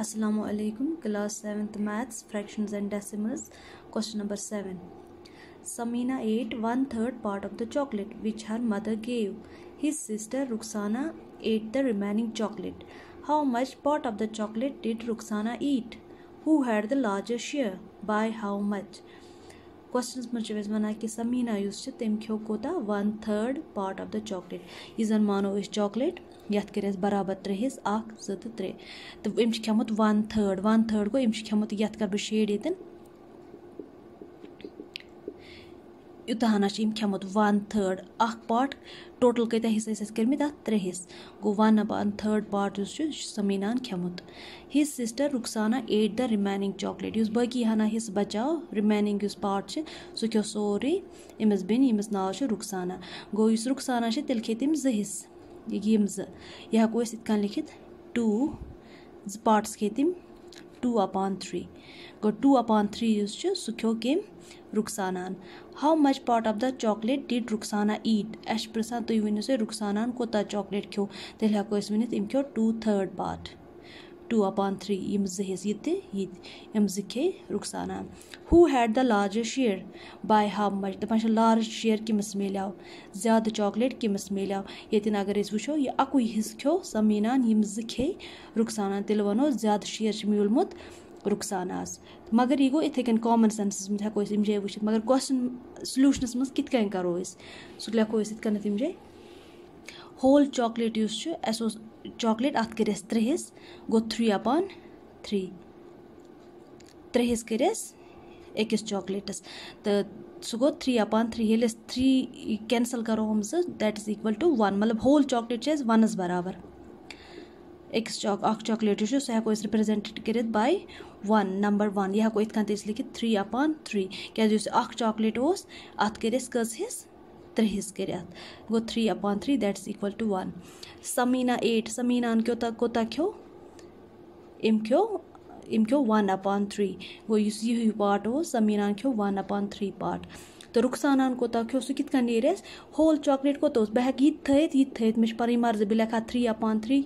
Assalamu alaikum class 7th maths fractions and decimals question number 7 Samina ate one third part of the chocolate which her mother gave his sister Ruxana ate the remaining chocolate how much part of the chocolate did Ruxana eat who had the larger share by how much questions منٛز چھِ أسۍ وَنان کہِ سۄ میٖنا یُس چھِ تٔمۍ کھیٚو کوٗتاہ وَن تھٲڈ پارٹ آف دَ چاکلیٹ یہِ زَن مانو أسۍ چاکلیٹ یَتھ کٔرۍ اَسہِ برابر ترٛےٚ حِصہٕ اَکھ زٕ تہٕ ترٛےٚ تہٕ أمۍ چھِ کھیٚومُت وَن تھٲڈ وَن تھٲڈ گوٚو أمۍ چھِ کھیٚومُت یَتھ کَرٕ بہٕ شیڈ ییٚتٮ۪ن یوٗتاہ ہنا چھِ أمۍ کھٮ۪مُت وَن تھٲڈ اَکھ پاٹ ٹوٹل کۭتیٛاہ حِصہٕ ٲسۍ اَسہِ کٔرۍمٕتۍ اَتھ ترٛےٚ حِصہٕ گوٚو وَن اَپان تھٲڈ پاٹ یُس چھُ یہِ چھُ سمیٖناہَن کھٮ۪مُت his sister Rukhsana ate the remaining chocolate یُس بٲقی ہنا حِصہٕ بَچاو رِمینِنٛگ یُس پاٹ چھِ سُہ کھیٚو سورُے أمِس بیٚنہِ ییٚمِس ناو چھُ رُخسانا گوٚو یُس رُخسانا چھِ تیٚلہِ کھے تٔمۍ زٕ حِصہٕ یِم زٕ یہِ ہٮ۪کو أسۍ یِتھ کٔنۍ لیٚکھِتھ ٹوٗ زٕ پاٹٕس کھے تٔمۍ टू अपान थ्री गो टू अपान थ्री इस सुखो कम रुखसान how much part of the chocolate did Rukhsana eat अच्छ पुसान तुम तो वो रुखसान कूत चॉकलेट खो तेल हेको वन खो two third part two upon three यम हेज ये यम खे रुखसान who had the large share by how much दपान लार्ज शेयर कमस मिलो ज्यादा चॉकलेट कमस मिलो ये अगर वो यह अकु हिस् खो समीनान यम खे रुखसान तेल वनो ज्यादा शेयर मूलमुत रुखसानास मगर यह गो इथे कन कामन सेंसस मज हम जय वो मगर क्वेश्चन सल्यूशनस मज कित करो सह लिखो इस जय होल चॉकलेट उस एसो चॉकलेट अत कर त्रहस गो थ्री अपान थ्री त्रहस कर अकिस चॉकलेटस तो सू गो थ्री अपान थ्री हेल थ्री कैंसल करो हम से that is equal to one मतलब होल चॉकलेट से वनस बराबर अकिस चॉक चॉकलेट उस हेको रिप्रजेंट कर बाय वन नंबर वन यह हेको इत लिखित थ्री अपान थ्री क्या चॉकलेट उस अत कर कस हिस्स ترٛیٚیِس کٔرِتھ گوٚو three upon three that is equal to one سمیٖنا ایٹ سمیٖناہَن کوتاہ کوتاہ کھیوٚو أمۍ کھیوٚو أمۍ کھیوٚو وَن اَپان تھرٛی گوٚو یُس یہِ ہیوٗ پاٹ اوس سمیٖناہَن کھیوٚو وَن اَپان تھرٛی پاٹ تہٕ رُخسانان کوتاہ کھیوٚو سُہ کِتھ کٔنۍ نیرِ اَسہِ ہول چاکلیٹ کوتاہ اوس بہٕ ہٮ۪کہٕ یہِ تہِ تھٲیِتھ یہِ تہِ تھٲیِتھ مےٚ چھِ پَنٕنۍ مَرضی بہٕ لیکھا تھرٛی اَپان تھرٛی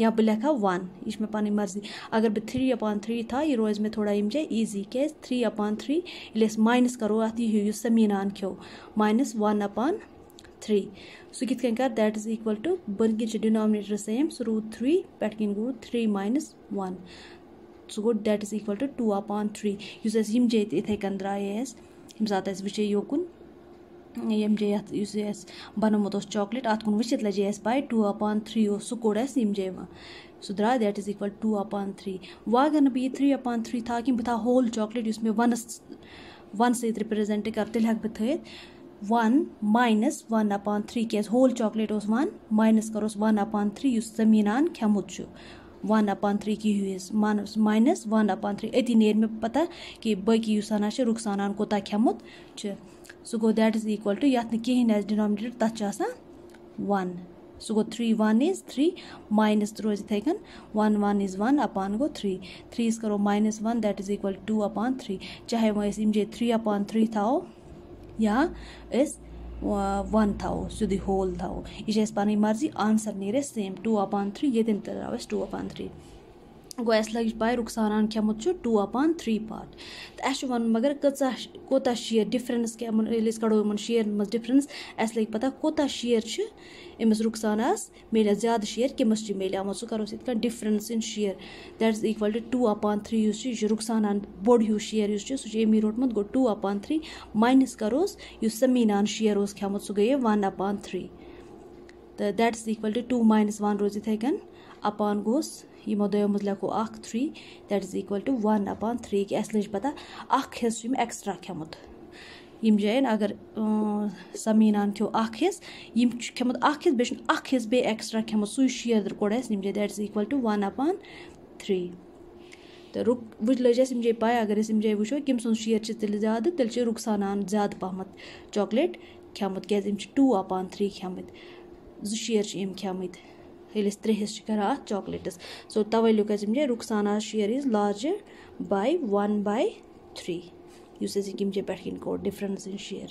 या बह लिखा वन यह पी मर्जी अगर बह थ्री अपान थ्री था यह रोज मे थोड़ा इमे ईजी क्या थ्री अपान थ्री ये माइनस करो अत यह समीनान खो माइनस वन अपान थ्री सह कित कर that is equal to one कन डिनोमिनेटर सेम सह रूद थ्री पे कन गो थ्री माइनस वन सह गो that is equal to two upon three इस ये जे इथे कन द्राए अस यम सात वे योकुन ییٚمہِ یَتھ یُس یہِ اَسہِ بَنومُت اوس چاکلیٹ اَتھ کُن وٕچھِتھ لَجے اَسہِ پَے ٹوٗ اَپان تھرٛی اوس سُہ کوٚڑ اَسہِ ییٚمہِ جے سُہ درٛاو that is equal two upon three وۄنۍ اگر نہٕ بہٕ یہِ تھرٛی اَپان تھرٛی تھاو کینٛہہ بہٕ تھاو ہول چاکلیٹ یُس مےٚ وَنَس وَن سۭتۍ رِپرٛٮ۪زٮ۪نٛٹ کَرٕ تیٚلہِ ہٮ۪کہٕ بہٕ تھٲیِتھ one minus one upon three کیٛازِ ہول چاکلیٹ اوس وَن ماینَس کَروس وَن اَپان تھرٛی یُس زٔمیٖنان کھٮ۪مُت چھُ वन अपान थ्री की हुईस मानस माइनस वन अपान थ्री अति नेर मे पता कि बाकी उसाना से रुखसाना कोता खेमुत सो गो दैट इज इक्वल टू यहाँ कहीं आज डिनोमिनेटर तथा वन सो गो three one is three minus तो रोज इतना one one is one upon गो थ्री थ्री करो minus one that is equal to upon three चाहे वो वह थ्री अपान थ्री थाओ या ون تھاوو سیٚودُے ہول تھاوو یہِ چھِ اَسہِ پَنٕنۍ مرضی آنسر نیرِ اَسہِ سیم ٹوٗ اَپان تھرٛی ییٚتٮ۪ن تہِ ترٛاوو أسۍ ٹوٗ اَپان تھرٛی گوٚو اَسہِ لَگہِ پَے رُخساران کھیٚمُت چھُ ٹوٗ اَپان تھرٛی پاٹ تہٕ اَسہِ چھُ وَنُن مگر کۭژاہ کوتاہ شِیر ڈِفرَنٕس کیٛاہ یِمَن ییٚلہِ أسۍ کَڑو یِمَن شِیرَن منٛز ڈِفرَنٕس اَسہِ لَگہِ پَتہ کوتاہ شِیر چھُ أمِس رُخساناہَس مِلیو زیادٕ شِیر کٔمِس چھِ مِلیومُت سُہ کَرو أسۍ یِتھ کٔنۍ difference in share that is equal to two upon three یُس چھُ یہِ چھُ رُخسانان بوٚڑ ہیوٗ شِیر یُس چھُ سُہ چھُ أمی روٚٹمُت گوٚو ٹوٗ اَپان تھرٛی ماینَس کَروس یُس سٔمیٖنان شِیر اوس کھیٚمُت سُہ گٔیے وَن اَپان تھرٛی تہٕ that is equal to two minus one روزِ یِتھَے کٔنۍ اَپان گوٚس یِمو دۄیو منٛز لیکھو اکھ three that is equal to one upon three کہِ اَسہِ لٔج پَتہ اکھ حِصہٕ چھُ یِم ایٚکٕسٹرا کھیٚومُت یِم جایَن اگر سمیٖنان کھیٚو اکھ حِصہٕ یِم چھُ کھیٚومُت اکھ حِصہٕ بیٚیہِ چھُنہٕ اکھ حِصہٕ بیٚیہِ ایٚکٕسٹرا کھیٚومُت سُے شِیر کوٚڑ اَسہِ یِم جایہِ that is equal to one upon three تہٕ رُک وۄنۍ لٔج اَسہِ یِم جایہِ پاے اگر أسۍ یِم جایہِ وٕچھو کٔمۍ سُنٛد شِیر چھِ تیٚلہِ زیادٕ تیٚلہِ چھِ رُخسانان زیادٕ پَہمَتھ چاکلیٹ کھیٚومُت کیٛازِ أمۍ چھِ ٹوٗ اَپان تھری کھیٚمٕتۍ زٕ شِیر چھِ أمۍ کھیٚمٕتۍ ییٚلہِ أسۍ ترٛیش چھِ کَران اَتھ چاکلیٹَس سو تَوَے لیوٗکھ اَسہِ یِم چھِ Rukhsana share is larger by one by three یُس اَسہِ ییٚکیٛاہ یِم چھِ پٮ۪ٹھ کِنۍ کوٚر ڈِفرَنٕس اِن شِیر